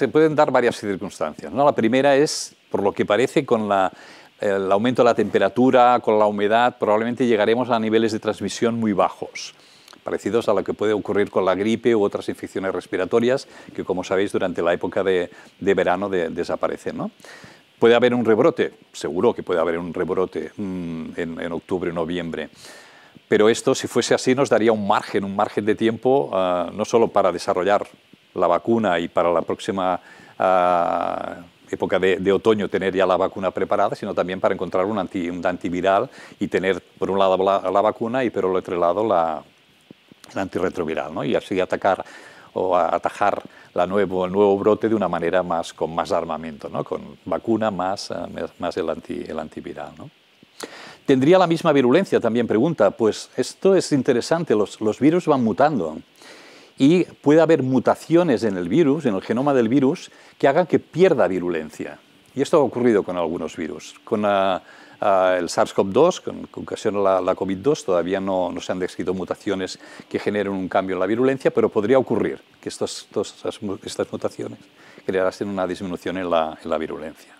se pueden dar varias circunstancias. La primera es, por lo que parece, con el aumento de la temperatura, con la humedad, probablemente llegaremos a niveles de transmisión muy bajos parecidos a lo que puede ocurrir con la gripe u otras infecciones respiratorias que, como sabéis, durante la época de, verano desaparecen. Puede haber un rebrote, seguro que puede haber un rebrote mm, en, en, octubre, noviembre. Pero esto, si fuese así, nos daría un margen, un margen de tiempo, ah, no solo para desarrollar la vacuna y para la próxima ah, época de, otoño tener ya la vacuna preparada, sino también para encontrar un, un antiviral y tener por un lado la, vacuna y por el otro lado la, antirretroviral, ¿no? y así atacar o atajar la nuevo, el nuevo brote de una manera más, con más armamento, ¿no? con vacuna más, ah, más el, anti, el antiviral. ¿Tendría la misma virulencia? También pregunta. Pues esto es interesante, los, los virus van mutando y puede haber mutaciones en el virus, en el genoma del virus, que hagan que pierda virulencia. Y esto ha ocurrido con algunos virus. Con ah, ah, el SARS-CoV-2, con, la, COVID-2, todavía no, se han descrito mutaciones que generen un cambio en la virulencia, pero podría ocurrir que estas, mutaciones generasen una disminución en la virulencia.